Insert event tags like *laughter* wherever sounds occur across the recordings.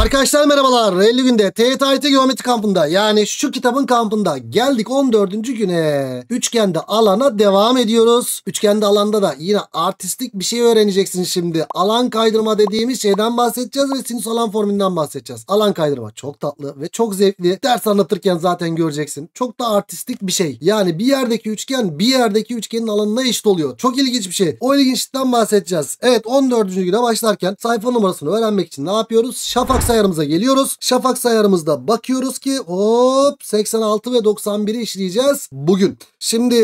Arkadaşlar merhabalar. 50 günde TYT Geometri kampında yani şu kitabın kampında geldik 14. güne. Üçgende alana devam ediyoruz. Üçgende alanda da yine artistik bir şey öğreneceksin şimdi. Alan kaydırma dediğimiz şeyden bahsedeceğiz ve sinüs alan formülünden bahsedeceğiz. Alan kaydırma çok tatlı ve çok zevkli. Ders anlatırken zaten göreceksin. Çok da artistik bir şey. Yani bir yerdeki üçgen bir yerdeki üçgenin alanına eşit oluyor. Çok ilginç bir şey. O ilginçten bahsedeceğiz. Evet 14. güne başlarken sayfa numarasını öğrenmek için ne yapıyoruz? Şafak sayarımıza geliyoruz. Şafak sayarımızda bakıyoruz ki hop 86 ve 91'i işleyeceğiz bugün. Şimdi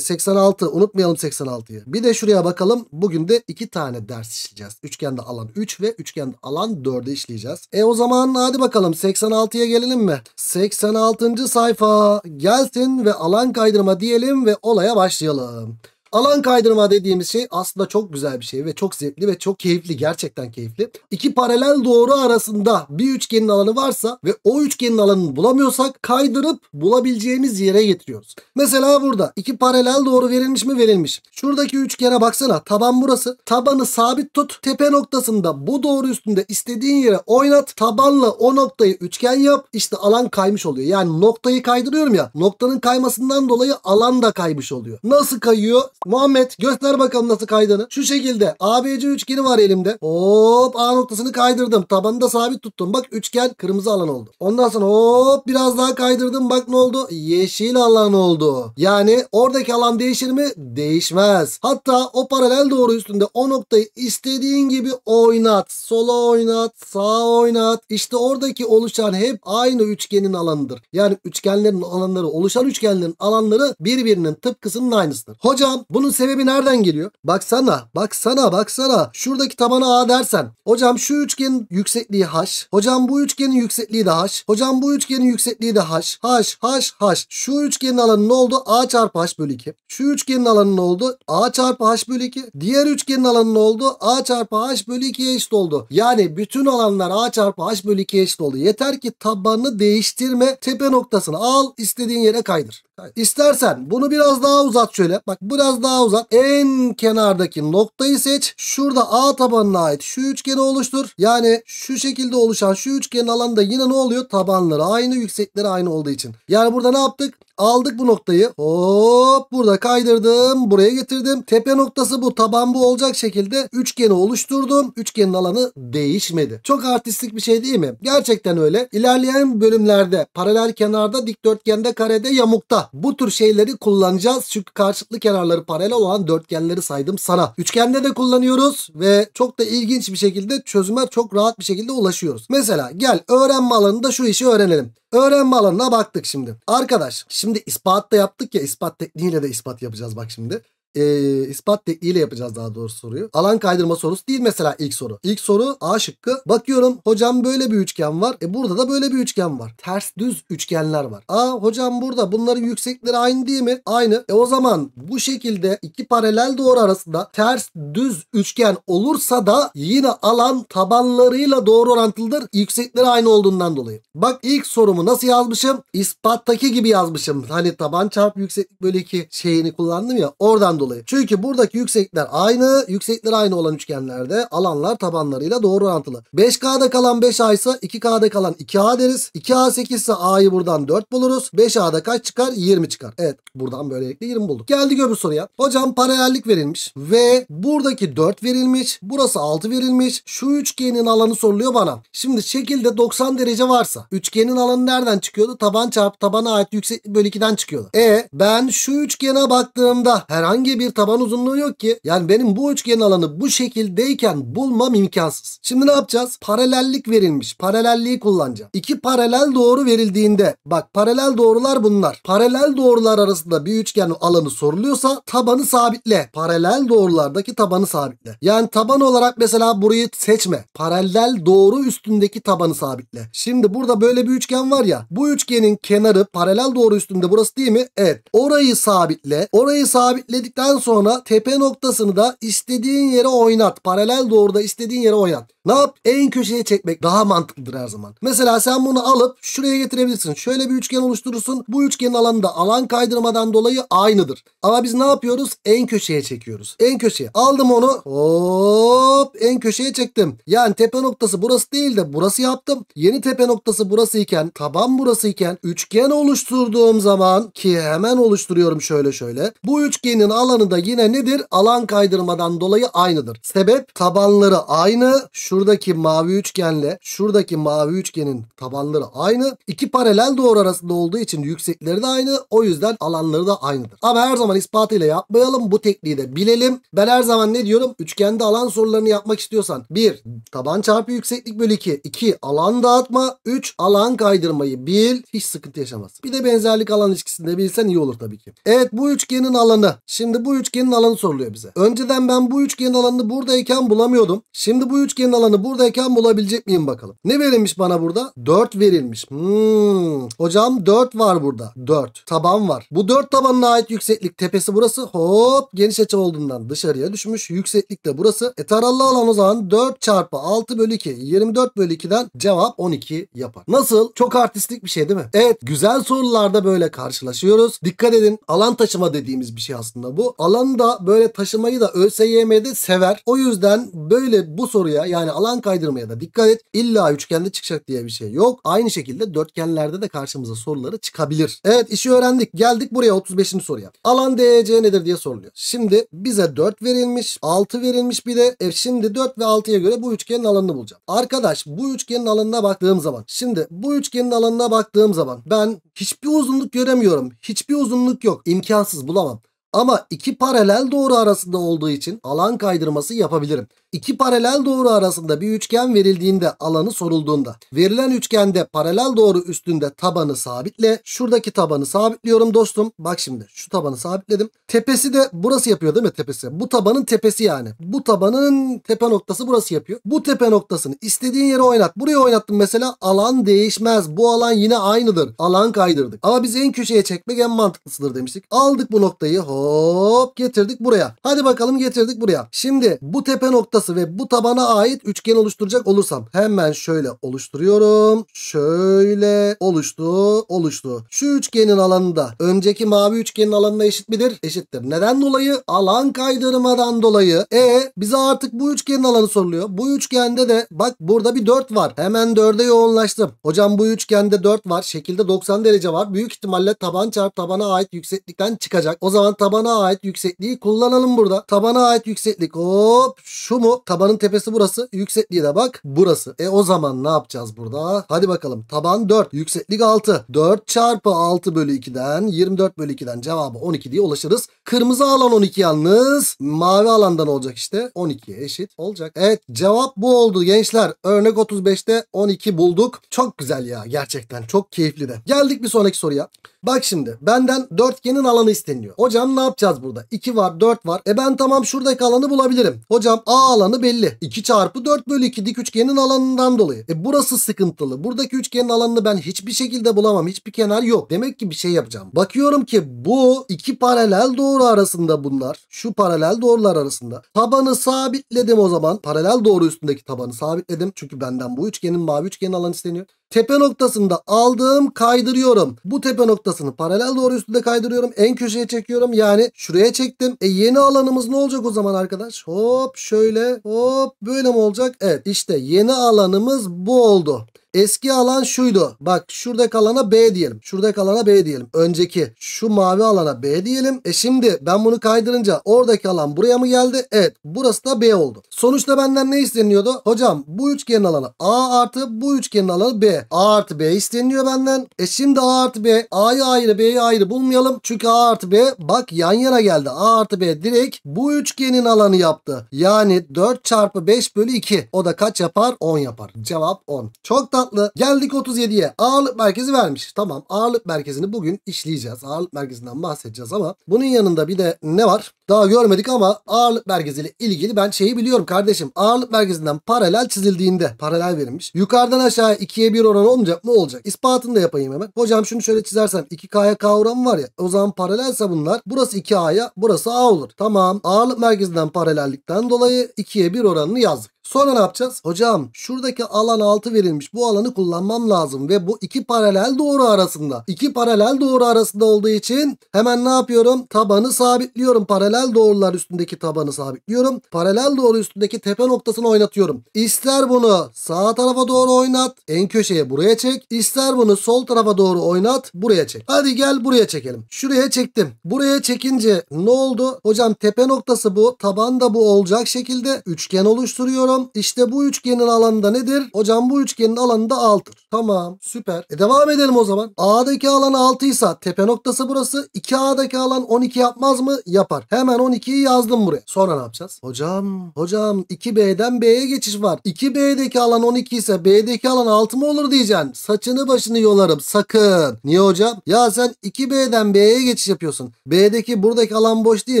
86 unutmayalım 86'yı. Bir de şuraya bakalım. Bugün de iki tane ders işleyeceğiz. Üçgende alan 3 ve üçgende alan 4'ü işleyeceğiz. E o zaman hadi bakalım 86'ya gelelim mi? 86. sayfa gelsin ve alan kaydırma diyelim ve olaya başlayalım. Alan kaydırma dediğimiz şey aslında çok güzel bir şey ve çok zevkli ve çok keyifli gerçekten keyifli. İki paralel doğru arasında bir üçgenin alanı varsa ve o üçgenin alanını bulamıyorsak kaydırıp bulabileceğimiz yere getiriyoruz. Mesela burada iki paralel doğru verilmiş mi verilmiş. Şuradaki üçgene baksana taban burası. Tabanı sabit tut tepe noktasında bu doğru üstünde istediğin yere oynat tabanla o noktayı üçgen yap işte alan kaymış oluyor. Yani noktayı kaydırıyorum ya noktanın kaymasından dolayı alan da kaymış oluyor. Nasıl kayıyor? Muhammed göster bakalım nasıl kaydığını. Şu şekilde ABC üçgeni var elimde. Hop A noktasını kaydırdım. Tabanı da sabit tuttum. Bak üçgen kırmızı alan oldu. Ondan sonra hop biraz daha kaydırdım. Bak ne oldu? Yeşil alan oldu. Yani oradaki alan değişir mi? Değişmez. Hatta o paralel doğru üstünde o noktayı istediğin gibi oynat. Sola oynat, sağa oynat. İşte oradaki oluşan hep aynı üçgenin alanıdır. Yani üçgenlerin alanları, oluşan üçgenlerin alanları birbirinin tıpkısının aynısıdır. Hocam bunun sebebi nereden geliyor? Baksana, baksana, baksana. Şuradaki tabana A dersen. Hocam şu üçgenin yüksekliği H. Hocam bu üçgenin yüksekliği de H. Hocam bu üçgenin yüksekliği de H. H, H, H. Şu üçgenin alanı ne oldu? A çarpı H bölü 2. Şu üçgenin alanı ne oldu? A çarpı H bölü 2. Diğer üçgenin alanı ne oldu? A çarpı H bölü 2'ye eşit oldu. Yani bütün alanlar A çarpı H bölü 2'ye eşit oldu. Yeter ki tabanını değiştirme. Tepe noktasını al istediğin yere kaydır. İstersen bunu biraz daha uzat şöyle. Bak biraz daha uzat. En kenardaki noktayı seç. Şurada A tabanına ait şu üçgeni oluştur. Yani şu şekilde oluşan şu üçgenin alanında yine ne oluyor? Tabanları aynı, yüksekleri aynı olduğu için. Yani burada ne yaptık? Aldık bu noktayı. Hop burada kaydırdım. Buraya getirdim. Tepe noktası bu. Taban bu olacak şekilde üçgeni oluşturdum. Üçgenin alanı değişmedi. Çok artistik bir şey değil mi? Gerçekten öyle. İlerleyen bölümlerde paralel kenarda, dikdörtgende, karede, yamukta bu tür şeyleri kullanacağız. Çünkü karşılıklı kenarları paralel olan dörtgenleri saydım sana. Üçgende de kullanıyoruz ve çok da ilginç bir şekilde çözüme çok rahat bir şekilde ulaşıyoruz. Mesela gel öğrenme alanında şu işi öğrenelim. Öğrenme alanına baktık şimdi. Arkadaş şimdi şimdi ispat da yaptık ya ispat tekniğiyle de ispat yapacağız bak şimdi e, ispat tekniğiyle yapacağız daha doğru soruyu. Alan kaydırma sorusu değil mesela ilk soru. İlk soru A şıkkı. Bakıyorum hocam böyle bir üçgen var. E burada da böyle bir üçgen var. Ters düz üçgenler var. A hocam burada bunların yüksekleri aynı değil mi? Aynı. E o zaman bu şekilde iki paralel doğru arasında ters düz üçgen olursa da yine alan tabanlarıyla doğru orantılıdır. Yüksekleri aynı olduğundan dolayı. Bak ilk sorumu nasıl yazmışım? İspattaki gibi yazmışım. Hani taban çarpı yükseklik bölü 2 şeyini kullandım ya. Oradan dolayı? Çünkü buradaki yüksekler aynı. Yüksekler aynı olan üçgenlerde alanlar tabanlarıyla doğru orantılı. 5K'da kalan 5A ise 2K'da kalan 2A deriz. 2A 8 ise A'yı buradan 4 buluruz. 5A'da kaç çıkar? 20 çıkar. Evet buradan böylelikle 20 bulduk. Geldi öbür soruya. Hocam paralellik verilmiş ve buradaki 4 verilmiş. Burası 6 verilmiş. Şu üçgenin alanı soruluyor bana. Şimdi şekilde 90 derece varsa üçgenin alanı nereden çıkıyordu? Taban çarpı tabana ait yüksek bölü 2'den çıkıyordu. E ben şu üçgene baktığımda herhangi denge bir taban uzunluğu yok ki. Yani benim bu üçgen alanı bu şekildeyken bulmam imkansız. Şimdi ne yapacağız? Paralellik verilmiş. Paralelliği kullanacağım. İki paralel doğru verildiğinde bak paralel doğrular bunlar. Paralel doğrular arasında bir üçgen alanı soruluyorsa tabanı sabitle. Paralel doğrulardaki tabanı sabitle. Yani taban olarak mesela burayı seçme. Paralel doğru üstündeki tabanı sabitle. Şimdi burada böyle bir üçgen var ya. Bu üçgenin kenarı paralel doğru üstünde burası değil mi? Evet. Orayı sabitle. Orayı sabitledikten ettikten sonra tepe noktasını da istediğin yere oynat. Paralel doğruda istediğin yere oynat. Ne yap? En köşeye çekmek daha mantıklıdır her zaman. Mesela sen bunu alıp şuraya getirebilirsin. Şöyle bir üçgen oluşturursun. Bu üçgenin alanı da alan kaydırmadan dolayı aynıdır. Ama biz ne yapıyoruz? En köşeye çekiyoruz. En köşeye. Aldım onu. Hop en köşeye çektim. Yani tepe noktası burası değil de burası yaptım. Yeni tepe noktası burası iken taban burası iken üçgen oluşturduğum zaman ki hemen oluşturuyorum şöyle şöyle. Bu üçgenin alanı da yine nedir? Alan kaydırmadan dolayı aynıdır. Sebep tabanları aynı. Şuradaki mavi üçgenle şuradaki mavi üçgenin tabanları aynı. İki paralel doğru arasında olduğu için yüksekleri de aynı. O yüzden alanları da aynıdır. Ama her zaman ispatıyla yapmayalım. Bu tekniği de bilelim. Ben her zaman ne diyorum? Üçgende alan sorularını yapmak istiyorsan 1. Taban çarpı yükseklik bölü 2. 2. Alan dağıtma. 3. Alan kaydırmayı bil. Hiç sıkıntı yaşamazsın. Bir de benzerlik alan ilişkisini de bilsen iyi olur tabii ki. Evet bu üçgenin alanı. Şimdi bu üçgenin alanı soruluyor bize. Önceden ben bu üçgenin alanını buradayken bulamıyordum. Şimdi bu üçgenin alanı buradayken bulabilecek miyim bakalım. Ne verilmiş bana burada? 4 verilmiş. Hmm. Hocam 4 var burada. 4. Taban var. Bu 4 tabanına ait yükseklik tepesi burası. Hop geniş açı olduğundan dışarıya düşmüş. Yükseklik de burası. E taralı alan o zaman 4 çarpı 6 bölü 2. 24 bölü 2'den cevap 12 yapar. Nasıl? Çok artistik bir şey değil mi? Evet güzel sorularda böyle karşılaşıyoruz. Dikkat edin alan taşıma dediğimiz bir şey aslında bu. Alanı da böyle taşımayı da ÖSYM'de sever. O yüzden böyle bu soruya yani yani alan kaydırmaya da dikkat et. İlla üçgende çıkacak diye bir şey yok. Aynı şekilde dörtgenlerde de karşımıza soruları çıkabilir. Evet işi öğrendik. Geldik buraya 35. soruya. Alan DEC nedir diye soruluyor. Şimdi bize 4 verilmiş, 6 verilmiş bir de. E şimdi 4 ve 6'ya göre bu üçgenin alanını bulacağım. Arkadaş bu üçgenin alanına baktığım zaman. Şimdi bu üçgenin alanına baktığım zaman ben hiçbir uzunluk göremiyorum. Hiçbir uzunluk yok. İmkansız bulamam. Ama iki paralel doğru arasında olduğu için alan kaydırması yapabilirim. İki paralel doğru arasında bir üçgen verildiğinde alanı sorulduğunda verilen üçgende paralel doğru üstünde tabanı sabitle. Şuradaki tabanı sabitliyorum dostum. Bak şimdi şu tabanı sabitledim. Tepesi de burası yapıyor değil mi tepesi? Bu tabanın tepesi yani. Bu tabanın tepe noktası burası yapıyor. Bu tepe noktasını istediğin yere oynat. Buraya oynattım mesela alan değişmez. Bu alan yine aynıdır. Alan kaydırdık. Ama biz en köşeye çekmek en mantıklısıdır demiştik. Aldık bu noktayı hop getirdik buraya. Hadi bakalım getirdik buraya. Şimdi bu tepe noktası ortası ve bu tabana ait üçgen oluşturacak olursam hemen şöyle oluşturuyorum. Şöyle oluştu oluştu. Şu üçgenin alanı önceki mavi üçgenin alanına eşit midir? Eşittir. Neden dolayı? Alan kaydırmadan dolayı. E bize artık bu üçgenin alanı soruluyor. Bu üçgende de bak burada bir 4 var. Hemen 4'e yoğunlaştım. Hocam bu üçgende 4 var. Şekilde 90 derece var. Büyük ihtimalle taban çarp tabana ait yükseklikten çıkacak. O zaman tabana ait yüksekliği kullanalım burada. Tabana ait yükseklik hop şu mu? Tabanın tepesi burası. Yüksekliği de bak burası. E o zaman ne yapacağız burada? Hadi bakalım. Taban 4. Yükseklik 6. 4 çarpı 6 bölü 2'den 24 bölü 2'den cevabı 12 diye ulaşırız. Kırmızı alan 12 yalnız. Mavi alandan olacak işte. 12'ye eşit olacak. Evet cevap bu oldu gençler. Örnek 35'te 12 bulduk. Çok güzel ya gerçekten. Çok keyifli de. Geldik bir sonraki soruya. Bak şimdi benden dörtgenin alanı isteniyor. Hocam ne yapacağız burada? 2 var 4 var. E ben tamam şuradaki alanı bulabilirim. Hocam A alanı alanı belli. 2 çarpı 4 bölü 2 dik üçgenin alanından dolayı. E burası sıkıntılı. Buradaki üçgenin alanını ben hiçbir şekilde bulamam. Hiçbir kenar yok. Demek ki bir şey yapacağım. Bakıyorum ki bu iki paralel doğru arasında bunlar. Şu paralel doğrular arasında. Tabanı sabitledim o zaman. Paralel doğru üstündeki tabanı sabitledim. Çünkü benden bu üçgenin mavi üçgenin alanı isteniyor. Tepe noktasında aldığım kaydırıyorum. Bu tepe noktasını paralel doğru üstünde kaydırıyorum. En köşeye çekiyorum. Yani şuraya çektim. E yeni alanımız ne olacak o zaman arkadaş? Hop şöyle hop böyle mi olacak? Evet işte yeni alanımız bu oldu. Eski alan şuydu. Bak şuradaki alana B diyelim. Şuradaki alana B diyelim. Önceki şu mavi alana B diyelim. E şimdi ben bunu kaydırınca oradaki alan buraya mı geldi? Evet. Burası da B oldu. Sonuçta benden ne isteniyordu? Hocam bu üçgenin alanı A artı bu üçgenin alanı B. A artı B isteniyor benden. E şimdi A artı B A'yı ayrı B'yi ayrı bulmayalım. Çünkü A artı B bak yan yana geldi. A artı B direkt bu üçgenin alanı yaptı. Yani 4 çarpı 5 bölü 2. O da kaç yapar? 10 yapar. Cevap 10. Çok da tatlı. Geldik 37'ye. Ağırlık merkezi vermiş. Tamam ağırlık merkezini bugün işleyeceğiz. Ağırlık merkezinden bahsedeceğiz ama bunun yanında bir de ne var? Daha görmedik ama ağırlık merkeziyle ilgili ben şeyi biliyorum kardeşim. Ağırlık merkezinden paralel çizildiğinde paralel verilmiş. Yukarıdan aşağıya 2'ye 1 oran olmayacak mı? Olacak. İspatını da yapayım hemen. Hocam şunu şöyle çizersem 2K'ya K oranı var ya. O zaman paralelse bunlar. Burası 2A'ya burası A olur. Tamam ağırlık merkezinden paralellikten dolayı 2'ye 1 oranını yazdık. Sonra ne yapacağız? Hocam şuradaki alan 6 verilmiş. Bu alanı kullanmam lazım ve bu iki paralel doğru arasında. İki paralel doğru arasında olduğu için hemen ne yapıyorum? Tabanı sabitliyorum. Paralel doğrular üstündeki tabanı sabitliyorum. Paralel doğru üstündeki tepe noktasını oynatıyorum. İster bunu sağ tarafa doğru oynat. En köşeye buraya çek. İster bunu sol tarafa doğru oynat. Buraya çek. Hadi gel buraya çekelim. Şuraya çektim. Buraya çekince ne oldu? Hocam tepe noktası bu. Taban da bu olacak şekilde üçgen oluşturuyorum. Tamam. İşte bu üçgenin alanı da nedir? Hocam bu üçgenin alanı da 6'dır. Tamam. Süper. E devam edelim o zaman. A'daki alan 6 ise tepe noktası burası. 2A'daki alan 12 yapmaz mı? Yapar. Hemen 12'yi yazdım buraya. Sonra ne yapacağız? Hocam, hocam 2B'den B'ye geçiş var. 2B'deki alan 12 ise B'deki alan 6 mı olur diyeceksin. Saçını başını yolarım sakın. Niye hocam? Ya sen 2B'den B'ye geçiş yapıyorsun. B'deki buradaki alan boş değil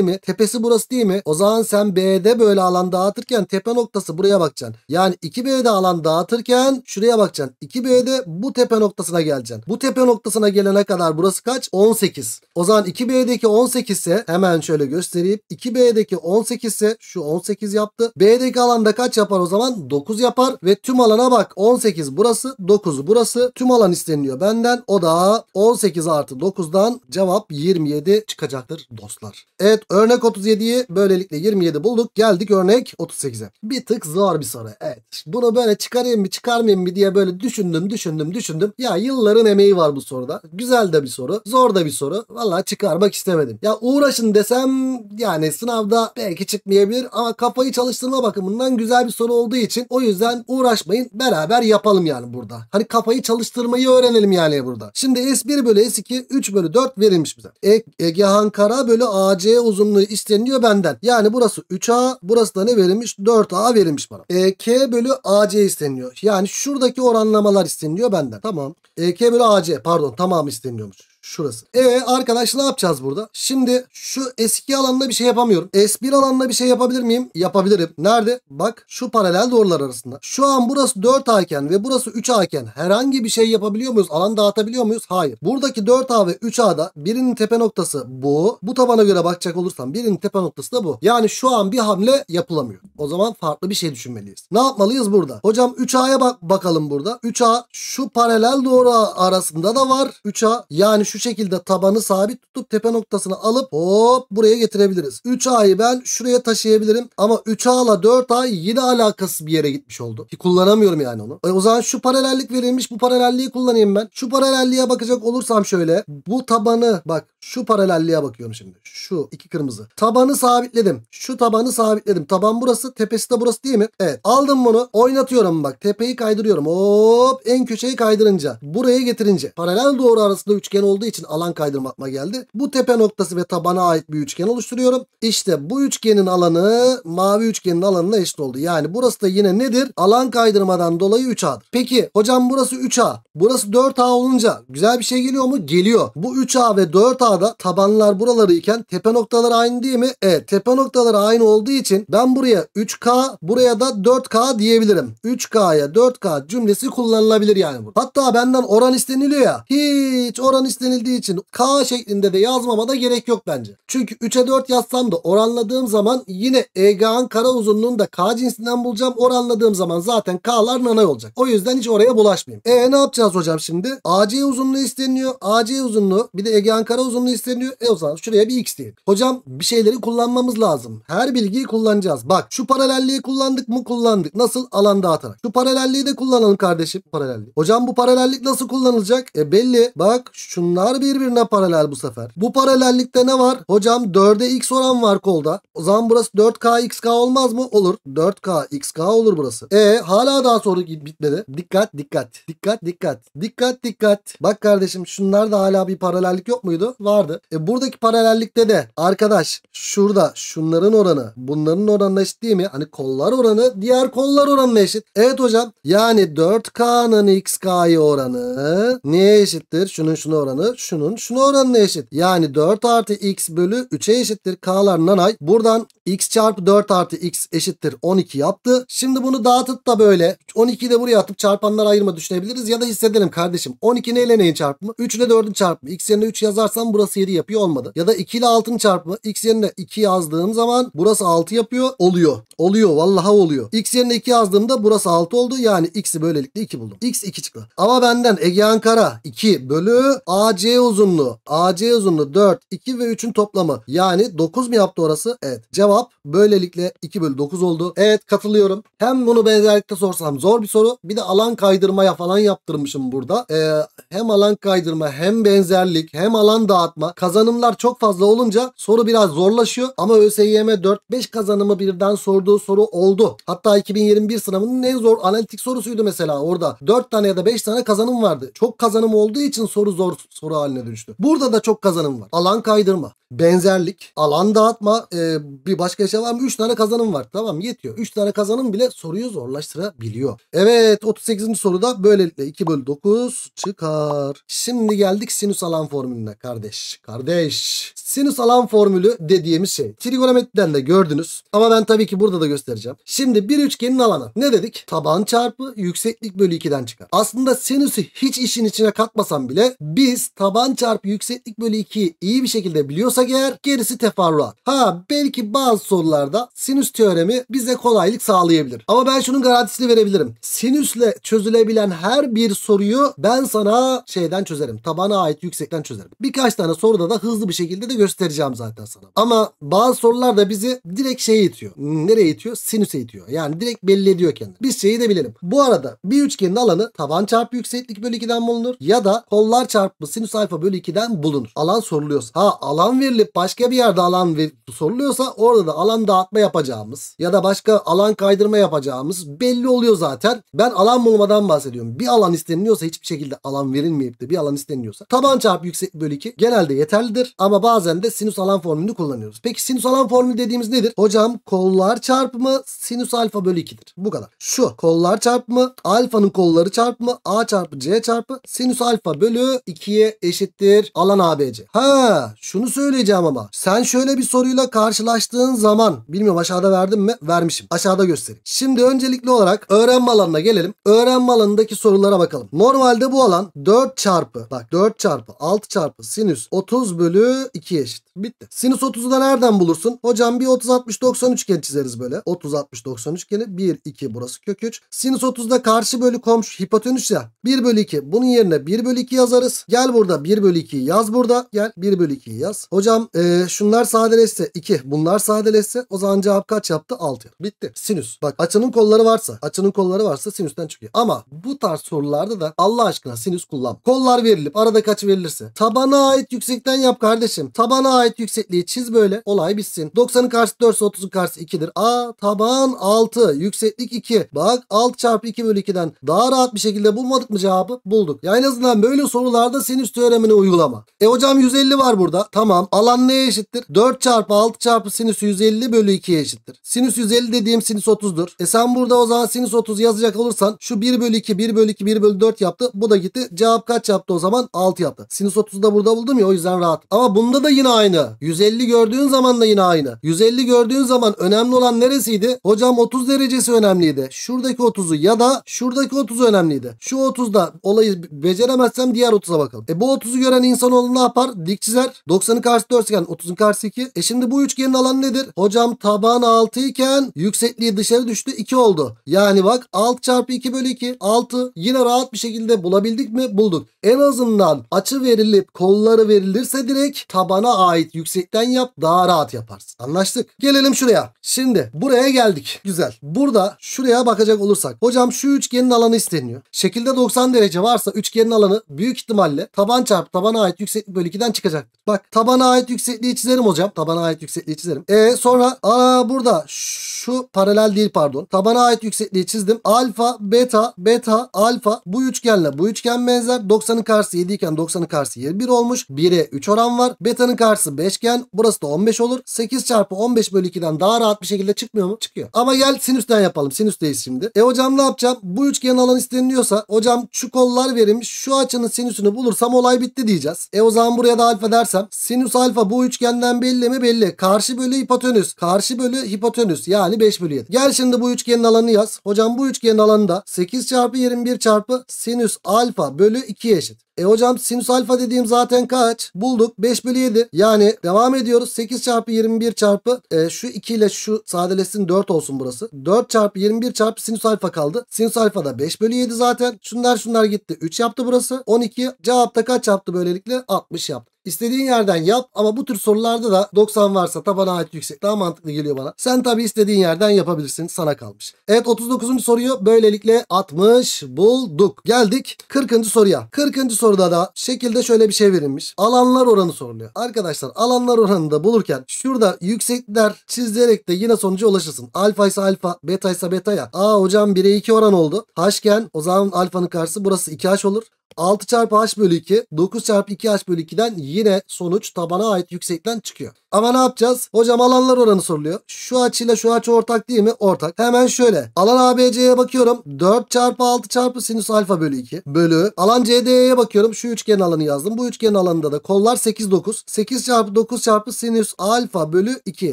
mi? Tepesi burası değil mi? O zaman sen B'de böyle alan dağıtırken tepe noktası buraya buraya bakacaksın. Yani 2B'de alan dağıtırken şuraya bakacaksın. 2B'de bu tepe noktasına geleceksin. Bu tepe noktasına gelene kadar burası kaç? 18. O zaman 2B'deki 18 ise hemen şöyle göstereyim. 2B'deki 18 ise şu 18 yaptı. B'deki alanda kaç yapar o zaman? 9 yapar ve tüm alana bak. 18 burası, 9 burası. Tüm alan isteniliyor benden. O da 18 artı 9'dan cevap 27 çıkacaktır dostlar. Evet örnek 37'yi böylelikle 27 bulduk. Geldik örnek 38'e. Bir tık zor zor bir soru. Evet. Bunu böyle çıkarayım mı çıkarmayayım mı diye böyle düşündüm düşündüm düşündüm. Ya yılların emeği var bu soruda. Güzel de bir soru. Zor da bir soru. Valla çıkarmak istemedim. Ya uğraşın desem yani sınavda belki çıkmayabilir ama kafayı çalıştırma bakımından güzel bir soru olduğu için o yüzden uğraşmayın. Beraber yapalım yani burada. Hani kafayı çalıştırmayı öğrenelim yani burada. Şimdi S1 bölü S2 3 bölü 4 verilmiş bize. E, Egehan Kara bölü AC uzunluğu isteniyor benden. Yani burası 3A burası da ne verilmiş? 4A verilmiş kaç EK bölü AC isteniyor. Yani şuradaki oranlamalar isteniyor benden. Tamam. EK bölü AC pardon tamam isteniyormuş. Şurası. E arkadaş ne yapacağız burada? Şimdi şu eski alanda bir şey yapamıyorum. S1 alanında bir şey yapabilir miyim? Yapabilirim. Nerede? Bak şu paralel doğrular arasında. Şu an burası 4A iken ve burası 3A iken herhangi bir şey yapabiliyor muyuz? Alan dağıtabiliyor muyuz? Hayır. Buradaki 4A ve 3A'da birinin tepe noktası bu. Bu tabana göre bakacak olursam birinin tepe noktası da bu. Yani şu an bir hamle yapılamıyor. O zaman farklı bir şey düşünmeliyiz. Ne yapmalıyız burada? Hocam 3A'ya bak bakalım burada. 3A şu paralel doğru arasında da var. 3A yani şu şekilde tabanı sabit tutup tepe noktasını alıp hop buraya getirebiliriz. 3A'yı ben şuraya taşıyabilirim ama 3A 4A yine alakası bir yere gitmiş oldu. Ki kullanamıyorum yani onu. E o zaman şu paralellik verilmiş bu paralelliği kullanayım ben. Şu paralelliğe bakacak olursam şöyle bu tabanı bak şu paralelliğe bakıyorum şimdi. Şu iki kırmızı. Tabanı sabitledim. Şu tabanı sabitledim. Taban burası tepesi de burası değil mi? Evet. Aldım bunu oynatıyorum bak. Tepeyi kaydırıyorum. Hop en köşeyi kaydırınca buraya getirince paralel doğru arasında üçgen oldu olduğu için alan kaydırma atma geldi. Bu tepe noktası ve tabana ait bir üçgen oluşturuyorum. İşte bu üçgenin alanı mavi üçgenin alanına eşit oldu. Yani burası da yine nedir? Alan kaydırmadan dolayı 3A'dır. Peki hocam burası 3A. Burası 4A olunca güzel bir şey geliyor mu? Geliyor. Bu 3A ve 4A'da tabanlar buraları iken tepe noktaları aynı değil mi? E tepe noktaları aynı olduğu için ben buraya 3K buraya da 4K diyebilirim. 3K'ya 4K cümlesi kullanılabilir yani burada. Hatta benden oran isteniliyor ya. Hiç oran isteniliyor öğrenildiği için K şeklinde de yazmama da gerek yok bence. Çünkü 3'e 4 yazsam da oranladığım zaman yine EGA'nın kara uzunluğunu da K cinsinden bulacağım. Oranladığım zaman zaten K'lar nanay olacak. O yüzden hiç oraya bulaşmayayım. E ne yapacağız hocam şimdi? AC uzunluğu isteniyor. AC uzunluğu bir de Egehan Kara uzunluğu isteniyor. E o zaman şuraya bir x diyelim. Hocam bir şeyleri kullanmamız lazım. Her bilgiyi kullanacağız. Bak şu paralelliği kullandık mı kullandık. Nasıl alan dağıtarak. Şu paralelliği de kullanalım kardeşim. Paralelliği. Hocam bu paralellik nasıl kullanılacak? E belli. Bak şunlar Bunlar birbirine paralel bu sefer. Bu paralellikte ne var? Hocam 4'e x oran var kolda. O zaman burası 4k xk olmaz mı? Olur. 4k xk olur burası. E hala daha soru bitmedi. Dikkat dikkat. Dikkat dikkat. Dikkat dikkat. Bak kardeşim şunlar da hala bir paralellik yok muydu? Vardı. E buradaki paralellikte de arkadaş şurada şunların oranı bunların oranına eşit değil mi? Hani kollar oranı diğer kollar oranına eşit. Evet hocam. Yani 4k'nın xk'yı oranı neye eşittir? Şunun şuna oranı oranı şunun şuna oranına eşit. Yani 4 artı x bölü 3'e eşittir. K'lar nanay. Buradan x çarpı 4 artı x eşittir 12 yaptı. Şimdi bunu dağıtıp da böyle 12'yi de buraya atıp çarpanlar ayırma düşünebiliriz. Ya da hissedelim kardeşim 12 neyle neyin çarpımı? 3 ile 4'ün çarpımı. x yerine 3 yazarsam burası 7 yapıyor olmadı. Ya da 2 ile 6'ın çarpımı. x yerine 2 yazdığım zaman burası 6 yapıyor. Oluyor. Oluyor. Vallahi oluyor. x yerine 2 yazdığımda burası 6 oldu. Yani x'i böylelikle 2 buldum. x 2 çıktı. Ama benden Ege Ankara 2 bölü AC uzunluğu. AC uzunluğu 4, 2 ve 3'ün toplamı. Yani 9 mu yaptı orası? Evet. Cevap cevap böylelikle 2 bölü 9 oldu. Evet katılıyorum. Hem bunu benzerlikte sorsam zor bir soru. Bir de alan kaydırmaya falan yaptırmışım burada. Ee, hem alan kaydırma hem benzerlik hem alan dağıtma kazanımlar çok fazla olunca soru biraz zorlaşıyor. Ama ÖSYM 4-5 kazanımı birden sorduğu soru oldu. Hatta 2021 sınavının en zor analitik sorusuydu mesela orada. 4 tane ya da 5 tane kazanım vardı. Çok kazanım olduğu için soru zor soru haline dönüştü. Burada da çok kazanım var. Alan kaydırma, benzerlik, alan dağıtma, e, bir Başka şey var mı? 3 tane kazanım var. Tamam yetiyor. 3 tane kazanım bile soruyu zorlaştırabiliyor. Evet 38. soruda böylelikle 2 bölü 9 çıkar. Şimdi geldik sinüs alan formülüne kardeş. Kardeş. Sinüs alan formülü dediğimiz şey. Trigonometriden de gördünüz. Ama ben tabii ki burada da göstereceğim. Şimdi bir üçgenin alanı. Ne dedik? Taban çarpı yükseklik bölü 2'den çıkar. Aslında sinüsü hiç işin içine katmasam bile biz taban çarpı yükseklik bölü 2'yi iyi bir şekilde biliyorsak eğer gerisi teferruat. Ha belki bazı bazı sorularda sinüs teoremi bize kolaylık sağlayabilir. Ama ben şunun garantisini verebilirim. Sinüsle çözülebilen her bir soruyu ben sana şeyden çözerim. Tabana ait yüksekten çözerim. Birkaç tane soruda da hızlı bir şekilde de göstereceğim zaten sana. Ama bazı sorular da bizi direkt şeye itiyor. Hmm, nereye itiyor? Sinüse itiyor. Yani direkt belli ediyor kendini. Biz şeyi de bilelim. Bu arada bir üçgenin alanı taban çarpı yükseklik bölü 2'den bulunur ya da kollar çarpı sinüs alfa bölü 2'den bulunur. Alan soruluyorsa. Ha alan verilip başka bir yerde alan soruluyorsa orada Orada da alan dağıtma yapacağımız ya da başka alan kaydırma yapacağımız belli oluyor zaten. Ben alan bulmadan bahsediyorum. Bir alan isteniliyorsa hiçbir şekilde alan verilmeyip de bir alan isteniliyorsa taban çarpı yüksek bölü 2 genelde yeterlidir ama bazen de sinüs alan formülünü kullanıyoruz. Peki sinüs alan formülü dediğimiz nedir? Hocam kollar çarpımı sinüs alfa bölü 2'dir. Bu kadar. Şu kollar çarpımı alfanın kolları çarpımı a çarpı c çarpı sinüs alfa bölü 2'ye eşittir alan abc. Ha şunu söyleyeceğim ama sen şöyle bir soruyla karşılaştığın aldığın zaman bilmiyorum aşağıda verdim mi? Vermişim. Aşağıda göstereyim. Şimdi öncelikli olarak öğrenme alanına gelelim. Öğrenme alanındaki sorulara bakalım. Normalde bu alan 4 çarpı bak 4 çarpı 6 çarpı sinüs 30 bölü 2 eşit. Bitti. Sinüs 30'u da nereden bulursun? Hocam bir 30 60 90 üçgen çizeriz böyle. 30 60 90 üçgeni 1 2 burası kök 3. Sinüs 30'da karşı bölü komşu hipotenüs ya 1 bölü 2. Bunun yerine 1 bölü 2 yazarız. Gel burada 1 bölü 2 yaz burada. Gel 1 bölü 2 yaz. Hocam e, şunlar sadeleşse 2 bunlar sadeleşse ifadelesi. O zaman cevap kaç yaptı? 6 yaptı. Bitti. Sinüs. Bak açının kolları varsa, açının kolları varsa sinüsten çıkıyor. Ama bu tarz sorularda da Allah aşkına sinüs kullan. Kollar verilip arada kaç verilirse. Tabana ait yüksekten yap kardeşim. Tabana ait yüksekliği çiz böyle. Olay bitsin. 90'ın karşısı 4 ise 30'un karşısı 2'dir. A taban 6. Yükseklik 2. Bak 6 çarpı 2 bölü 2'den daha rahat bir şekilde bulmadık mı cevabı? Bulduk. Ya en azından böyle sorularda sinüs teoremini uygulama. E hocam 150 var burada. Tamam. Alan neye eşittir? 4 çarpı 6 çarpı sinüsü 150 bölü 2'ye eşittir. Sinüs 150 dediğim sinüs 30'dur. E sen burada o zaman sinüs 30 yazacak olursan şu 1 bölü 2, 1 bölü 2, 1 bölü 4 yaptı. Bu da gitti. Cevap kaç yaptı o zaman? 6 yaptı. Sinüs 30'u da burada buldum ya o yüzden rahat. Ama bunda da yine aynı. 150 gördüğün zaman da yine aynı. 150 gördüğün zaman önemli olan neresiydi? Hocam 30 derecesi önemliydi. Şuradaki 30'u ya da şuradaki 30'u önemliydi. Şu 30'da olayı beceremezsem diğer 30'a bakalım. E bu 30'u gören insanoğlu ne yapar? Dik çizer. 90'ın karşısı 4 iken 30'un karşısı 2. E şimdi bu üçgenin alanı nedir? nedir? Hocam taban 6 iken yüksekliği dışarı düştü 2 oldu. Yani bak 6 çarpı 2 bölü 2 6 yine rahat bir şekilde bulabildik mi? Bulduk. En azından açı verilip kolları verilirse direkt tabana ait yüksekten yap daha rahat yaparsın. Anlaştık. Gelelim şuraya. Şimdi buraya geldik. Güzel. Burada şuraya bakacak olursak. Hocam şu üçgenin alanı isteniyor. Şekilde 90 derece varsa üçgenin alanı büyük ihtimalle taban çarpı tabana ait yükseklik bölü 2'den çıkacaktır. Bak tabana ait yüksekliği çizerim hocam. Tabana ait yüksekliği çizerim. E sonra aa burada şu paralel değil pardon. Tabana ait yüksekliği çizdim. Alfa, beta, beta, alfa. Bu üçgenle bu üçgen benzer. 90'ın karşısı 7 iken 90'ın karşısı 21 olmuş. 1'e 3 oran var. Beta'nın karşısı 5 iken burası da 15 olur. 8 çarpı 15 bölü 2'den daha rahat bir şekilde çıkmıyor mu? Çıkıyor. Ama gel sinüsten yapalım. Sinüsteyiz şimdi. E hocam ne yapacağım? Bu üçgen alan isteniliyorsa hocam şu kollar verilmiş. Şu açının sinüsünü bulursam olay bitti diyeceğiz. E o zaman buraya da alfa dersem sinüs alfa bu üçgenden belli mi? Belli. Karşı bölü hipotenüs hipotenüs. Karşı bölü hipotenüs yani 5 bölü 7. Gel şimdi bu üçgenin alanını yaz. Hocam bu üçgenin alanı 8 çarpı 21 çarpı sinüs alfa bölü 2 eşit. E hocam sinüs alfa dediğim zaten kaç? Bulduk 5 bölü 7. Yani devam ediyoruz. 8 çarpı 21 çarpı e, şu 2 ile şu sadeleşsin 4 olsun burası. 4 çarpı 21 çarpı sinüs alfa kaldı. Sinüs alfa da 5 bölü 7 zaten. Şunlar şunlar gitti. 3 yaptı burası. 12. Cevapta kaç yaptı böylelikle? 60 yaptı. İstediğin yerden yap ama bu tür sorularda da 90 varsa tabana ait yüksek daha mantıklı geliyor bana. Sen tabi istediğin yerden yapabilirsin sana kalmış. Evet 39. soruyu böylelikle 60 bulduk. Geldik 40. soruya. 40. soruda da şekilde şöyle bir şey verilmiş. Alanlar oranı soruluyor. Arkadaşlar alanlar oranını da bulurken şurada yüksekler çizerek de yine sonuca ulaşırsın. Alfa ise alfa, beta ise beta ya. Aa hocam 1'e 2 oran oldu. H'ken o zaman alfanın karşısı burası 2H olur. 6 çarpı h bölü 2 9 çarpı 2 h bölü 2'den yine sonuç tabana ait yüksekten çıkıyor. Ama ne yapacağız? Hocam alanlar oranı soruluyor. Şu açıyla şu açı ortak değil mi? Ortak. Hemen şöyle. Alan ABC'ye bakıyorum. 4 çarpı 6 çarpı sinüs alfa bölü 2 bölü. Alan CDE'ye bakıyorum. Şu üçgenin alanı yazdım. Bu üçgenin alanında da kollar 8 9. 8 çarpı 9 çarpı sinüs alfa bölü 2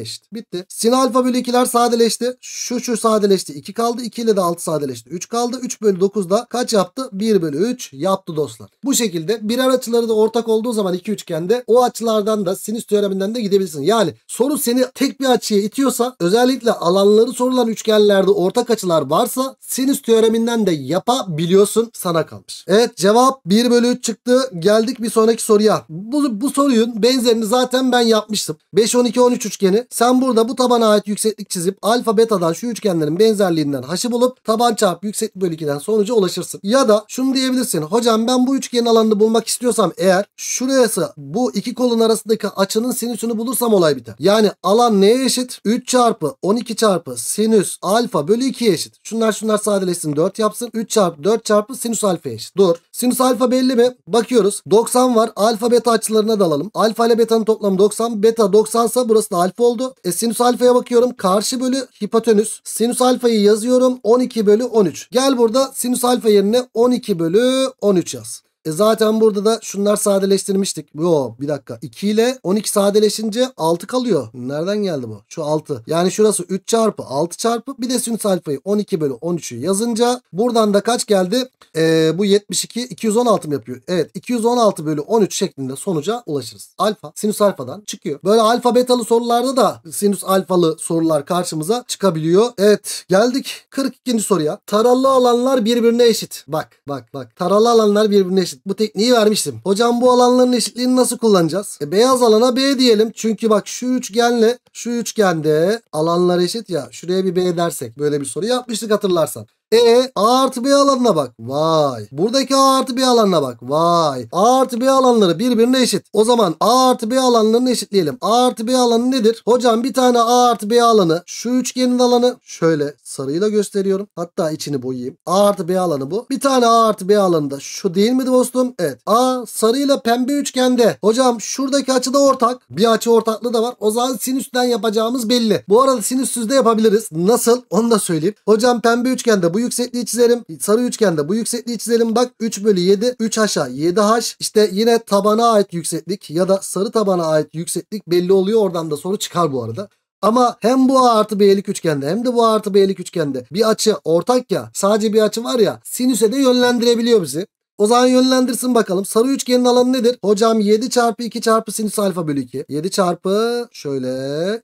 eşit. Bitti. Sin alfa bölü 2'ler sadeleşti. Şu şu sadeleşti. 2 kaldı. 2 ile de 6 sadeleşti. 3 kaldı. 3 bölü 9 da kaç yaptı? 1 bölü 3 yaptı tatlı dostlar. Bu şekilde birer açıları da ortak olduğu zaman iki üçgende o açılardan da sinüs teoreminden de gidebilirsin. Yani soru seni tek bir açıya itiyorsa özellikle alanları sorulan üçgenlerde ortak açılar varsa sinüs teoreminden de yapabiliyorsun sana kalmış. Evet cevap 1 bölü 3 çıktı. Geldik bir sonraki soruya. Bu, bu soruyun benzerini zaten ben yapmıştım. 5, 12, 13 üçgeni. Sen burada bu tabana ait yükseklik çizip alfa betadan şu üçgenlerin benzerliğinden haşı bulup taban çarpı yükseklik bölü 2'den sonuca ulaşırsın. Ya da şunu diyebilirsin. Hocam Hocam ben bu üçgenin alanını bulmak istiyorsam eğer şurası bu iki kolun arasındaki açının sinüsünü bulursam olay biter. Yani alan neye eşit? 3 çarpı 12 çarpı sinüs alfa bölü 2'ye eşit. Şunlar şunlar sadeleşsin 4 yapsın. 3 çarpı 4 çarpı sinüs alfa eşit. Dur. Sinüs alfa belli mi? Bakıyoruz. 90 var. Alfa beta açılarına da alalım. Alfa ile betanın toplamı 90. Beta 90 ise burası da alfa oldu. E sinüs alfaya bakıyorum. Karşı bölü hipotenüs. Sinüs alfayı yazıyorum. 12 bölü 13. Gel burada sinüs alfa yerine 12 bölü 13 yaz. E zaten burada da şunlar sadeleştirmiştik. Yo bir dakika. 2 ile 12 sadeleşince 6 kalıyor. Nereden geldi bu? Şu 6. Yani şurası 3 çarpı 6 çarpı bir de sinüs alfayı 12 bölü 13'ü yazınca buradan da kaç geldi? E, bu 72 216 mı yapıyor? Evet 216 bölü 13 şeklinde sonuca ulaşırız. Alfa sinüs alfadan çıkıyor. Böyle alfa betalı sorularda da sinüs alfalı sorular karşımıza çıkabiliyor. Evet geldik 42. soruya. Taralı alanlar birbirine eşit. Bak bak bak. Taralı alanlar birbirine eşit. Bu tekniği vermiştim. Hocam bu alanların eşitliğini nasıl kullanacağız? E, beyaz alana B diyelim. Çünkü bak şu üçgenle şu üçgende alanlar eşit ya. Şuraya bir B dersek böyle bir soru yapmıştık hatırlarsan. E A artı B alanına bak. Vay. Buradaki A artı B alanına bak. Vay. A artı B alanları birbirine eşit. O zaman A artı B alanlarını eşitleyelim. A artı B alanı nedir? Hocam bir tane A artı B alanı. Şu üçgenin alanı şöyle sarıyla gösteriyorum. Hatta içini boyayayım. A artı B alanı bu. Bir tane A artı B alanı da şu değil mi dostum? Evet. A sarıyla pembe üçgende. Hocam şuradaki açı da ortak. Bir açı ortaklığı da var. O zaman sinüsten yapacağımız belli. Bu arada sinüssüz de yapabiliriz. Nasıl? Onu da söyleyeyim. Hocam pembe üçgende bu bu yüksekliği çizelim. Sarı üçgende bu yüksekliği çizelim. Bak 3 bölü 7 3 aşağı 7 haş. İşte yine tabana ait yükseklik ya da sarı tabana ait yükseklik belli oluyor. Oradan da soru çıkar bu arada. Ama hem bu A artı B'lik üçgende hem de bu A artı B'lik üçgende bir açı ortak ya sadece bir açı var ya sinüse de yönlendirebiliyor bizi. O zaman yönlendirsin bakalım. Sarı üçgenin alanı nedir? Hocam 7 çarpı 2 çarpı sinüs alfa bölü 2. 7 çarpı şöyle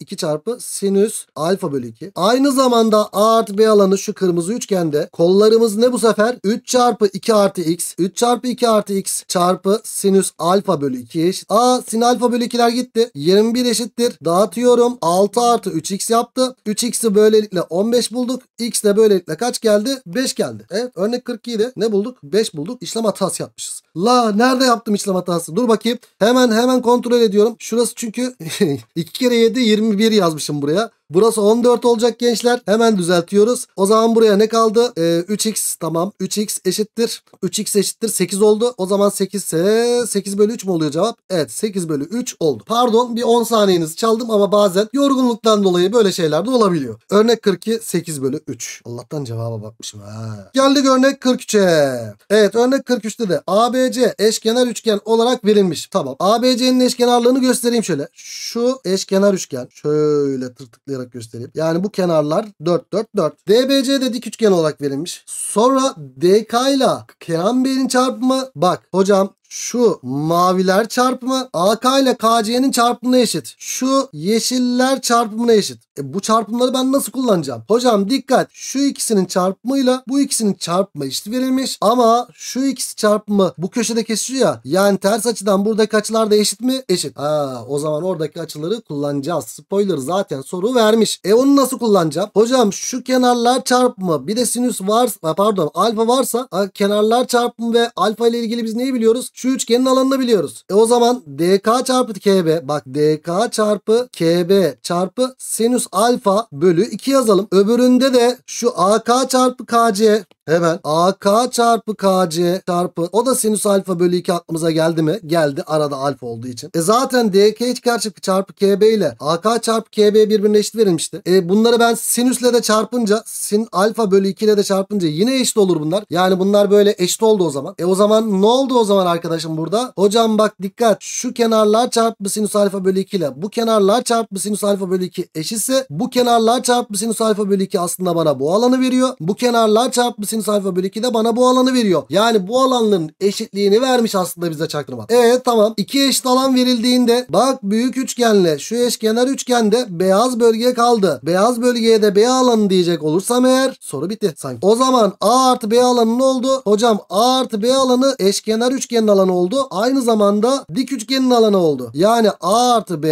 2 çarpı sinüs alfa bölü 2. Aynı zamanda A artı B alanı şu kırmızı üçgende. Kollarımız ne bu sefer? 3 çarpı 2 artı x. 3 çarpı 2 artı x çarpı sinüs alfa bölü 2 eşit. A sin alfa bölü 2'ler gitti. 21 eşittir. Dağıtıyorum. 6 artı 3x yaptı. 3x'i böylelikle 15 bulduk. x de böylelikle kaç geldi? 5 geldi. Evet örnek 42'de ne bulduk? 5 bulduk. İşlem işlem hatası yapmışız. La nerede yaptım işlem hatası? Dur bakayım. Hemen hemen kontrol ediyorum. Şurası çünkü 2 *laughs* kere 7 21 yazmışım buraya. Burası 14 olacak gençler. Hemen düzeltiyoruz. O zaman buraya ne kaldı? Ee, 3x tamam. 3x eşittir. 3x eşittir 8 oldu. O zaman 8 ise 8 bölü 3 mü oluyor cevap? Evet 8 bölü 3 oldu. Pardon bir 10 saniyenizi çaldım ama bazen yorgunluktan dolayı böyle şeyler de olabiliyor. Örnek 42 8 bölü 3. Allah'tan cevaba bakmışım ha. Geldik örnek 43'e. Evet örnek 43'te de ABC eşkenar üçgen olarak verilmiş. Tamam. ABC'nin eşkenarlığını göstereyim şöyle. Şu eşkenar üçgen. Şöyle tırtıklayalım hesaplayarak göstereyim. Yani bu kenarlar 4 4 4. DBC de dik üçgen olarak verilmiş. Sonra DK ile Kenan Bey'in çarpımı bak hocam şu maviler çarpımı AK ile KC'nin çarpımına eşit. Şu yeşiller çarpımına eşit. E bu çarpımları ben nasıl kullanacağım? Hocam dikkat. Şu ikisinin çarpımıyla bu ikisinin çarpımı eşit verilmiş. Ama şu ikisi çarpımı bu köşede kesişiyor ya. Yani ters açıdan buradaki açılar da eşit mi? Eşit. Ha, o zaman oradaki açıları kullanacağız. Spoiler zaten soru vermiş. E onu nasıl kullanacağım? Hocam şu kenarlar çarpımı bir de sinüs varsa, pardon alfa varsa kenarlar çarpımı ve alfa ile ilgili biz neyi biliyoruz? Şu üçgenin alanını biliyoruz. E o zaman dk çarpı kb bak dk çarpı kb çarpı sinüs alfa bölü 2 yazalım. Öbüründe de şu ak çarpı kc Hemen AK çarpı KC çarpı o da sinüs alfa bölü 2 aklımıza geldi mi? Geldi arada alfa olduğu için. E zaten DK çarpı çarpı KB ile AK çarpı KB birbirine eşit verilmişti. E bunları ben sinüsle de çarpınca sin alfa bölü 2 ile de çarpınca yine eşit olur bunlar. Yani bunlar böyle eşit oldu o zaman. E o zaman ne oldu o zaman arkadaşım burada? Hocam bak dikkat şu kenarlar çarpı sinüs alfa bölü 2 ile bu kenarlar çarpı sinüs alfa bölü 2 eşitse bu kenarlar çarpı sinüs alfa bölü 2 aslında bana bu alanı veriyor. Bu kenarlar çarpı Taksim sayfa bölü 2'de bana bu alanı veriyor. Yani bu alanların eşitliğini vermiş aslında bize çaktırma. Evet tamam. İki eşit alan verildiğinde bak büyük üçgenle şu eşkenar üçgende beyaz bölge kaldı. Beyaz bölgeye de B alanı diyecek olursam eğer soru bitti sanki. O zaman A artı B alanı ne oldu? Hocam A artı B alanı eşkenar üçgenin alanı oldu. Aynı zamanda dik üçgenin alanı oldu. Yani A artı B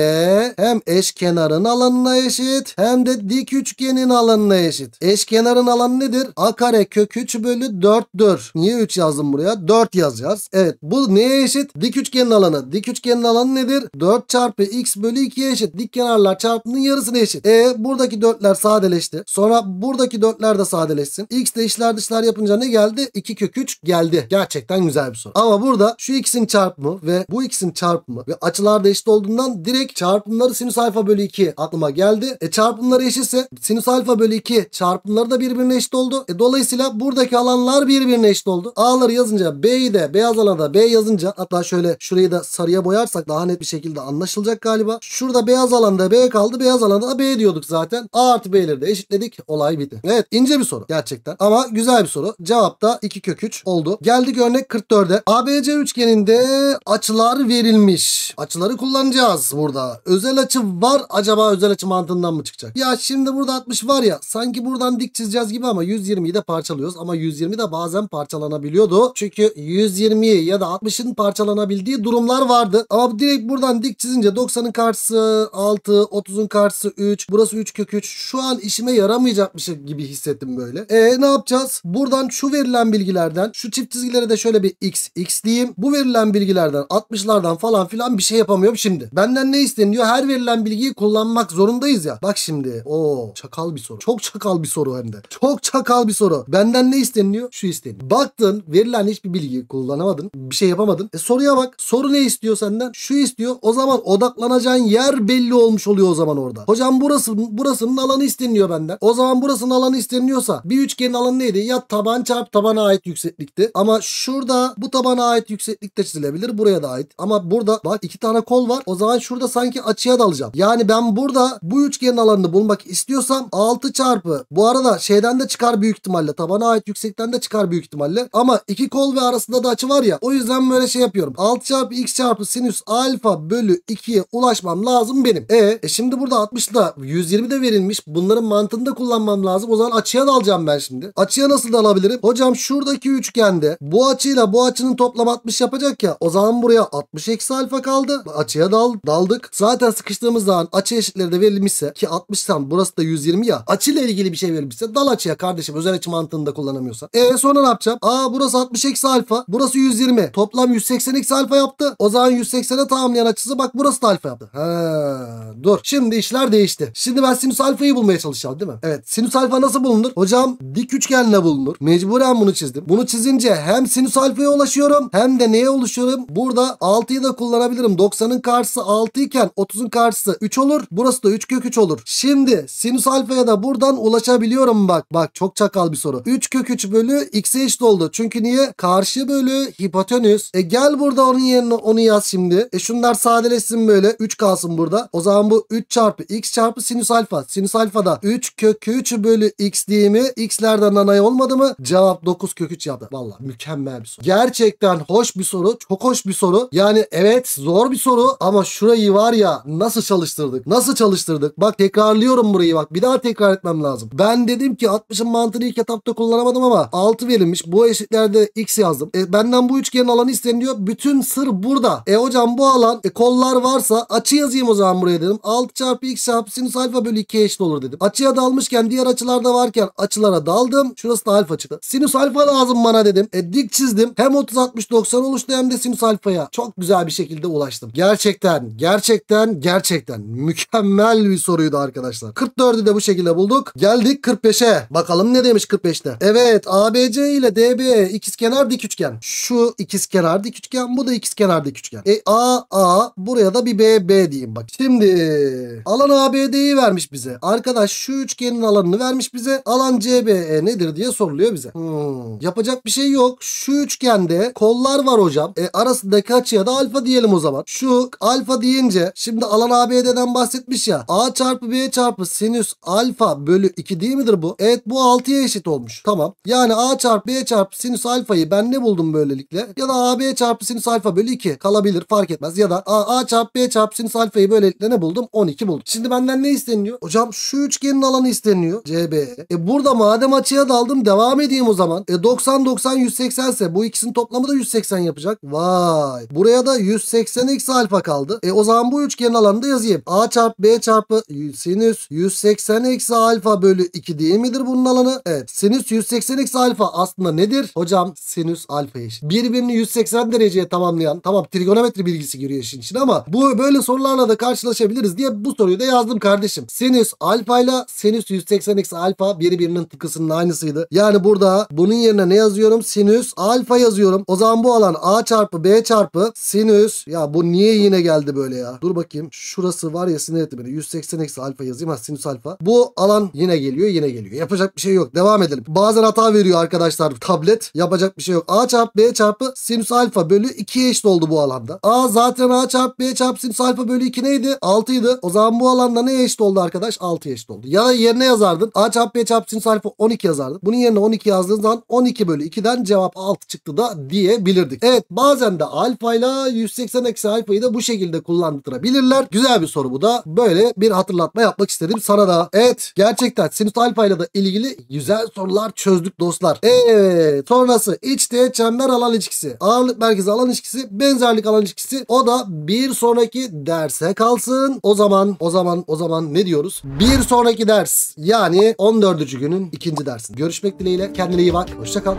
hem eşkenarın alanına eşit hem de dik üçgenin alanına eşit. Eşkenarın alanı nedir? A kare kök 3 bölü 4'dür. Niye 3 yazdım buraya? 4 yazacağız. Evet bu neye eşit? Dik üçgenin alanı. Dik üçgenin alanı nedir? 4 çarpı x bölü 2'ye eşit. Dik kenarlar çarpımının yarısına eşit. E buradaki 4'ler sadeleşti. Sonra buradaki 4'ler de sadeleşsin. X de işler dışlar yapınca ne geldi? 2 kök 3 geldi. Gerçekten güzel bir soru. Ama burada şu x'in çarpımı ve bu x'in çarpımı ve açılar da eşit olduğundan direkt çarpımları sinüs alfa bölü 2 aklıma geldi. E çarpımları eşitse sinüs alfa bölü 2 çarpımları da birbirine eşit oldu. E dolayısıyla bu buradaki alanlar birbirine eşit oldu. A'ları yazınca B'yi de beyaz alanda B yazınca hatta şöyle şurayı da sarıya boyarsak daha net bir şekilde anlaşılacak galiba. Şurada beyaz alanda B kaldı. Beyaz alanda da B diyorduk zaten. A artı B'leri de eşitledik. Olay bitti. Evet ince bir soru gerçekten ama güzel bir soru. Cevap da 2 kök 3 oldu. Geldik örnek 44'e. ABC üçgeninde açılar verilmiş. Açıları kullanacağız burada. Özel açı var acaba özel açı mantığından mı çıkacak? Ya şimdi burada 60 var ya sanki buradan dik çizeceğiz gibi ama 120'yi de parçalıyoruz alıyoruz ama 120 de bazen parçalanabiliyordu. Çünkü 120'yi ya da 60'ın parçalanabildiği durumlar vardı. Ama direkt buradan dik çizince 90'ın karşısı 6, 30'un karşısı 3, burası 3 kök 3. Şu an işime yaramayacakmış şey gibi hissettim böyle. E ne yapacağız? Buradan şu verilen bilgilerden şu çift çizgilere de şöyle bir x, x diyeyim. Bu verilen bilgilerden 60'lardan falan filan bir şey yapamıyorum şimdi. Benden ne isteniyor? Her verilen bilgiyi kullanmak zorundayız ya. Bak şimdi. o çakal bir soru. Çok çakal bir soru hem de. Çok çakal bir soru. Benden Senden ne isteniliyor? Şu isteniyor. Baktın verilen hiçbir bilgiyi kullanamadın. Bir şey yapamadın. E soruya bak. Soru ne istiyor senden? Şu istiyor. O zaman odaklanacağın yer belli olmuş oluyor o zaman orada. Hocam burası burasının alanı isteniliyor benden. O zaman burasının alanı isteniliyorsa bir üçgenin alanı neydi? Ya taban çarp tabana ait yükseklikti. Ama şurada bu tabana ait yükseklikte çizilebilir. Buraya da ait. Ama burada bak iki tane kol var. O zaman şurada sanki açıya dalacağım. Yani ben burada bu üçgenin alanını bulmak istiyorsam 6 çarpı bu arada şeyden de çıkar büyük ihtimalle tabana ait yüksekten de çıkar büyük ihtimalle. Ama iki kol ve arasında da açı var ya. O yüzden böyle şey yapıyorum. 6 çarpı x çarpı sinüs alfa bölü 2'ye ulaşmam lazım benim. E, e şimdi burada 60 da 120 de verilmiş. Bunların mantığını da kullanmam lazım. O zaman açıya da alacağım ben şimdi. Açıya nasıl da alabilirim? Hocam şuradaki üçgende bu açıyla bu açının toplam 60 yapacak ya. O zaman buraya 60 eksi alfa kaldı. Açıya dal, daldık. Zaten sıkıştığımız zaman açı eşitleri de verilmişse ki 60 tam burası da 120 ya. Açıyla ilgili bir şey verilmişse dal açıya kardeşim. Özel açı mantığında da kullan kullanamıyorsan. E sonra ne yapacağım? Aa burası 60 eksi alfa. Burası 120. Toplam 180 eksi alfa yaptı. O zaman 180'e tamamlayan açısı bak burası da alfa yaptı. Ha, dur. Şimdi işler değişti. Şimdi ben sinüs alfayı bulmaya çalışacağım değil mi? Evet. Sinüs alfa nasıl bulunur? Hocam dik üçgenle bulunur. Mecburen bunu çizdim. Bunu çizince hem sinüs alfaya ulaşıyorum hem de neye ulaşıyorum? Burada 6'yı da kullanabilirim. 90'ın karşısı 6 iken 30'un karşısı 3 olur. Burası da 3 kök 3 olur. Şimdi sinüs alfaya da buradan ulaşabiliyorum bak. Bak çok çakal bir soru. 3 3 kök 3 bölü x'e eşit oldu. Çünkü niye? Karşı bölü hipotenüs. E gel burada onun yerine onu yaz şimdi. E şunlar sadeleşsin böyle. 3 kalsın burada. O zaman bu 3 çarpı x çarpı sinüs alfa. Sinüs alfa da 3 kök 3 bölü x diye mi? X'lerden nanay olmadı mı? Cevap 9 kök 3 yaptı. Valla mükemmel bir soru. Gerçekten hoş bir soru. Çok hoş bir soru. Yani evet zor bir soru ama şurayı var ya nasıl çalıştırdık? Nasıl çalıştırdık? Bak tekrarlıyorum burayı bak. Bir daha tekrar etmem lazım. Ben dedim ki 60'ın mantığını ilk etapta kullan kullanamadım ama 6 verilmiş. Bu eşitlerde x yazdım. E, benden bu üçgenin alanı isteniyor. Bütün sır burada. E hocam bu alan e, kollar varsa açı yazayım o zaman buraya dedim. 6 çarpı x çarpı sinüs alfa bölü 2'ye eşit olur dedim. Açıya dalmışken diğer açılarda varken açılara daldım. Şurası da alfa çıktı. Sinüs alfa lazım bana dedim. E dik çizdim. Hem 30 60 90 oluştu hem de sinüs alfaya çok güzel bir şekilde ulaştım. Gerçekten gerçekten gerçekten mükemmel bir soruydu arkadaşlar. 44'ü de bu şekilde bulduk. Geldik 45'e. Bakalım ne demiş 45'te. Evet ABC ile DB ikizkenar dik üçgen. Şu ikizkenar dik üçgen bu da ikizkenar dik üçgen. E A buraya da bir B B diyeyim bak. Şimdi alan ABD'yi vermiş bize. Arkadaş şu üçgenin alanını vermiş bize. Alan CBE nedir diye soruluyor bize. Hmm. Yapacak bir şey yok. Şu üçgende kollar var hocam. E arasındaki açıya da alfa diyelim o zaman. Şu alfa deyince şimdi alan ABD'den bahsetmiş ya. A çarpı B çarpı sinüs alfa bölü 2 değil midir bu? Evet bu 6'ya eşit olmuş. Tamam. Yani a çarpı b çarpı sinüs alfayı ben ne buldum böylelikle? Ya da ab çarpı sinüs alfa bölü 2 kalabilir fark etmez. Ya da a, a çarpı b çarpı sinüs alfayı böylelikle ne buldum? 12 buldum. Şimdi benden ne isteniliyor? Hocam şu üçgenin alanı isteniyor. CB. E burada madem açıya daldım devam edeyim o zaman. E 90 90 180 ise bu ikisinin toplamı da 180 yapacak. Vay. Buraya da 180 eksi alfa kaldı. E o zaman bu üçgenin alanını da yazayım. A çarpı B çarpı sinüs 180 eksi alfa bölü 2 değil midir bunun alanı? Evet. Sinüs 180 180x alfa aslında nedir? Hocam sinüs alfa eşit. Birbirini 180 dereceye tamamlayan tamam trigonometri bilgisi giriyor işin için ama bu böyle sorularla da karşılaşabiliriz diye bu soruyu da yazdım kardeşim. Sinüs alfa ile sinüs 180x alfa birbirinin tıkısının aynısıydı. Yani burada bunun yerine ne yazıyorum? Sinüs alfa yazıyorum. O zaman bu alan a çarpı b çarpı sinüs. Ya bu niye yine geldi böyle ya? Dur bakayım. Şurası var ya sinir etti 180 eksi alfa yazayım. Ha sinüs alfa. Bu alan yine geliyor yine geliyor. Yapacak bir şey yok. Devam edelim. Bazı Bazen hata veriyor arkadaşlar tablet. Yapacak bir şey yok. A çarpı B çarpı sinüs alfa bölü 2'ye eşit oldu bu alanda. A zaten A çarpı B çarpı sinüs alfa bölü 2 neydi? 6 O zaman bu alanda ne eşit oldu arkadaş? 6'ya eşit oldu. Ya yerine yazardın. A çarpı B çarpı sinüs alfa 12 yazardın. Bunun yerine 12 yazdığın zaman 12 bölü 2'den cevap 6 çıktı da diyebilirdik. Evet bazen de alfa ile 180 eksi alfayı da bu şekilde kullandırabilirler. Güzel bir soru bu da. Böyle bir hatırlatma yapmak istedim sana da. Evet gerçekten sinüs alfa ile de ilgili güzel sorular çözdük dostlar. Evet sonrası içte çember alan ilişkisi. Ağırlık merkezi alan ilişkisi. Benzerlik alan ilişkisi. O da bir sonraki derse kalsın. O zaman o zaman o zaman ne diyoruz? Bir sonraki ders yani 14. günün ikinci dersi. Görüşmek dileğiyle. Kendine iyi bak. Hoşçakal.